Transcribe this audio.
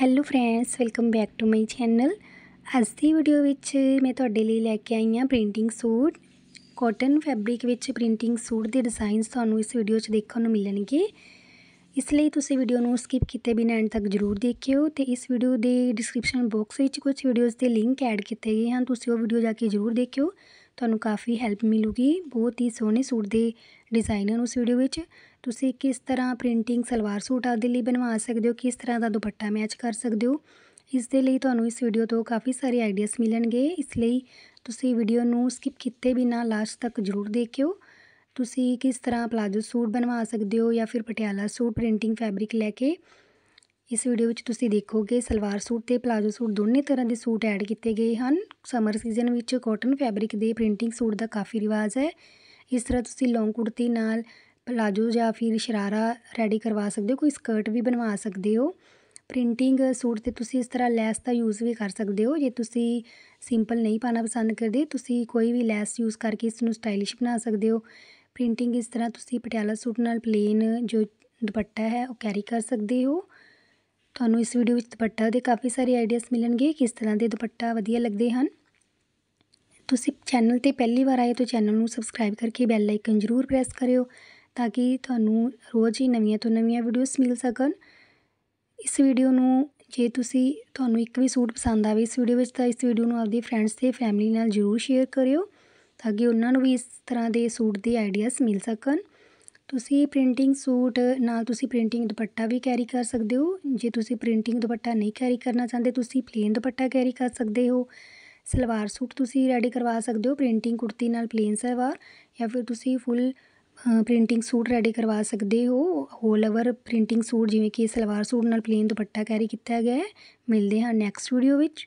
hello friends welcome back to my channel ਅੱਜ ਦੀ video ਵਿੱਚ ਮੈਂ ਤੁਹਾਡੇ ਲਈ ਲੈ ਕੇ ਆਈ ਹਾਂ ਪ੍ਰਿੰਟਿੰਗ ਸੂਟ ਕਾਟਨ ਫੈਬਰਿਕ ਵਿੱਚ ਪ੍ਰਿੰਟਿੰਗ ਸੂਟ ਦੇ ਡਿਜ਼ਾਈਨਸ ਤੁਹਾਨੂੰ ਇਸ ਵੀਡੀਓ 'ਚ ਦੇਖਣ ਨੂੰ ਮਿਲਣਗੇ ਇਸ ਲਈ ਤੁਸੀਂ ਵੀਡੀਓ ਨੂੰ ਸਕਿਪ ਕੀਤੇ ਬਿਨਾਂ ਐਂਡ ਤੱਕ ਜ਼ਰੂਰ ਦੇਖਿਓ ਤੇ ਇਸ ਵੀਡੀਓ ਦੇ ਡਿਸਕ੍ਰਿਪਸ਼ਨ ਬਾਕਸ ਵਿੱਚ ਕੁਝ ਵੀਡੀਓਜ਼ ਦੇ ਲਿੰਕ ਐਡ ਕੀਤੇ ਗਏ ਹਨ ਤੁਸੀਂ ਉਹ ਵੀਡੀਓ ਜਾ ਕੇ ਜ਼ਰੂਰ ਦੇਖਿਓ ਤੁਹਾਨੂੰ ਕਾਫੀ ਹੈਲਪ ਮਿਲੂਗੀ ਬਹੁਤ ਹੀ ਸੋਹਣੇ ਸੂਟ ਦੇ ਡਿਜ਼ਾਈਨਰ ਉਸ ਵੀਡੀਓ ਵਿੱਚ ਤੁਸੀਂ ਕਿਸ ਤਰ੍ਹਾਂ ਪ੍ਰਿੰਟਿੰਗ ਸਲਵਾਰ ਸੂਟ ਆਪਦੇ ਲਈ ਬਣਵਾ ਸਕਦੇ ਹੋ ਕਿਸ ਤਰ੍ਹਾਂ ਦਾ ਦੁਪੱਟਾ ਮੈਚ ਕਰ ਸਕਦੇ ਹੋ ਇਸ ਦੇ ਲਈ ਤੁਹਾਨੂੰ ਇਸ ਵੀਡੀਓ ਤੋਂ ਕਾਫੀ ਸਾਰੇ ਆਈਡੀਆਸ ਮਿਲਣਗੇ ਇਸ ਲਈ ਤੁਸੀਂ ਵੀਡੀਓ ਨੂੰ ਸਕਿਪ ਕੀਤੇ ਬਿਨਾ ਲਾਸਟ ਤੱਕ ਜ਼ਰੂਰ ਦੇਖਿਓ ਤੁਸੀਂ ਕਿਸ ਤਰ੍ਹਾਂ ਪਲਾਜੋ ਸੂਟ ਬਣਵਾ ਸਕਦੇ ਹੋ ਜਾਂ ਫਿਰ ਪਟਿਆਲਾ ਸੂਟ ਪ੍ਰਿੰਟਿੰਗ ਫੈਬਰਿਕ ਲੈ ਕੇ ਇਸ ਵੀਡੀਓ ਵਿੱਚ ਤੁਸੀਂ ਦੇਖੋਗੇ ਸਲਵਾਰ ਸੂਟ ਤੇ ਪਲਾਜੋ ਸੂਟ ਦੋਨੇ ਤਰ੍ਹਾਂ ਦੇ ਸੂਟ ਐਡ ਕੀਤੇ ਗਏ ਹਨ ਸਮਰ ਸੀਜ਼ਨ ਵਿੱਚ ਕਾਟਨ ਫੈਬਰਿਕ ਦੇ ਪ੍ਰਿੰਟਿੰਗ ਸੂਟ ਦਾ ਕਾਫੀ ਰਿਵਾਜ ਹੈ ਇਸ ਤਰ੍ਹਾਂ ਤੁਸੀਂ ਲੌਂਗ ਕੁੜਤੀ ਨਾਲ ਪਲਾਜੋ ਜਾਂ ਫਿਰ ਸ਼ਰਾਰਾ ਰੈਡੀ ਕਰਵਾ ਸਕਦੇ ਹੋ ਕੋਈ ਸਕਰਟ ਵੀ ਬਣਵਾ ਸਕਦੇ ਹੋ ਪ੍ਰਿੰਟਿੰਗ ਸੂਟ 'ਤੇ ਤੁਸੀਂ ਇਸ ਤਰ੍ਹਾਂ ਲੈਸ ਦਾ ਯੂਜ਼ ਵੀ ਕਰ ਸਕਦੇ ਹੋ ਜੇ ਤੁਸੀਂ ਸਿੰਪਲ ਨਹੀਂ ਪਾਣਾ ਪਸੰਦ ਕਰਦੇ ਤੁਸੀਂ ਕੋਈ ਵੀ ਲੈਸ ਯੂਜ਼ ਕਰਕੇ ਇਸ ਨੂੰ ਸਟਾਈਲਿਸ਼ ਬਣਾ ਸਕਦੇ ਹੋ ਪ੍ਰਿੰਟਿੰਗ ਇਸ ਤਰ੍ਹਾਂ ਤੁਸੀਂ ਪਟਿਆਲਾ ਸੂਟ ਨਾਲ ਪਲੇਨ ਜੋ ਦੁਪੱਟਾ ਹੈ ਉਹ ਕੈਰੀ ਕਰ ਸਕਦੇ ਹੋ ਤੁਹਾਨੂੰ ਇਸ ਵੀਡੀਓ ਵਿੱਚ ਦੁਪੱਟਾ ਦੇ ਕਾਫੀ ਸਾਰੇ ਆਈਡੀਆਜ਼ ਮਿਲਣਗੇ ਕਿਸ ਤਰ੍ਹਾਂ ਦੇ ਦੁਪੱਟਾ ਵਧੀਆ ਲੱਗਦੇ ਹਨ ਤੁਸੀਂ ਚੈਨਲ ਤੇ ਪਹਿਲੀ ਵਾਰ ਆਏ ਤਾਂ ਚੈਨਲ ਨੂੰ ਸਬਸਕ੍ਰਾਈਬ ਕਰਕੇ ਬੈਲ ਆਈਕਨ ਜ਼ਰੂਰ ਪ੍ਰੈਸ ਕਰਿਓ ਤਾਂ ਕਿ ਤੁਹਾਨੂੰ ਰੋਜ਼ ਹੀ ਨਵੀਆਂ ਤੋਂ ਨਵੀਆਂ ਵੀਡੀਓਜ਼ ਮਿਲ ਸਕਣ ਇਸ ਵੀਡੀਓ ਨੂੰ ਜੇ ਤੁਸੀਂ ਤੁਹਾਨੂੰ ਇੱਕ ਵੀ ਸੂਟ ਪਸੰਦ ਆਵੇ ਇਸ ਵੀਡੀਓ ਵਿੱਚ ਤਾਂ ਇਸ ਵੀਡੀਓ ਨੂੰ ਆਪਦੀ ਫਰੈਂਡਸ ਤੇ ਫੈਮਿਲੀ ਨਾਲ ਜ਼ਰੂਰ ਸ਼ੇਅਰ ਕਰਿਓ ਤਾਂ ਕਿ ਉਹਨਾਂ ਨੂੰ ਵੀ ਇਸ ਤਰ੍ਹਾਂ ਦੇ ਸੂਟ ਦੇ ਆਈਡੀਆਜ਼ ਮਿਲ ਸਕਣ ਤੁਸੀਂ ਪ੍ਰਿੰਟਿੰਗ ਸੂਟ ਨਾਲ ਤੁਸੀਂ ਪ੍ਰਿੰਟਿੰਗ ਦੁਪੱਟਾ ਵੀ ਕੈਰੀ ਕਰ ਸਕਦੇ ਹੋ ਜੇ ਤੁਸੀਂ ਪ੍ਰਿੰਟਿੰਗ ਦੁਪੱਟਾ ਨਹੀਂ ਕੈਰੀ ਕਰਨਾ ਚਾਹੁੰਦੇ ਤੁਸੀਂ ਪਲੇਨ ਦੁਪੱਟਾ ਕੈਰੀ ਕਰ ਸਕਦੇ ਹੋ ਸਲਵਾਰ ਸੂਟ ਤੁਸੀਂ ਰੈਡੀ ਕਰਵਾ ਸਕਦੇ ਹੋ ਪ੍ਰਿੰਟਿੰਗ ਕੁੜਤੀ ਨਾਲ ਪਲੇਨ ਸਲਵਾਰ ਜਾਂ ਫਿਰ ਤੁਸੀਂ ਫੁੱਲ ਪ੍ਰਿੰਟਿੰਗ ਸੂਟ ਰੈਡੀ ਕਰਵਾ ਸਕਦੇ ਹੋ ਹੋਲ ਓਵਰ ਪ੍ਰਿੰਟਿੰਗ ਸੂਟ ਜਿਵੇਂ ਕਿ ਸਲਵਾਰ ਸੂਟ ਨਾਲ ਪਲੇਨ ਦੁਪੱਟਾ ਕੈਰੀ ਕੀਤਾ ਗਿਆ ਹੈ ਮਿਲਦੇ ਹਾਂ ਨੈਕਸਟ ਵੀਡੀਓ ਵਿੱਚ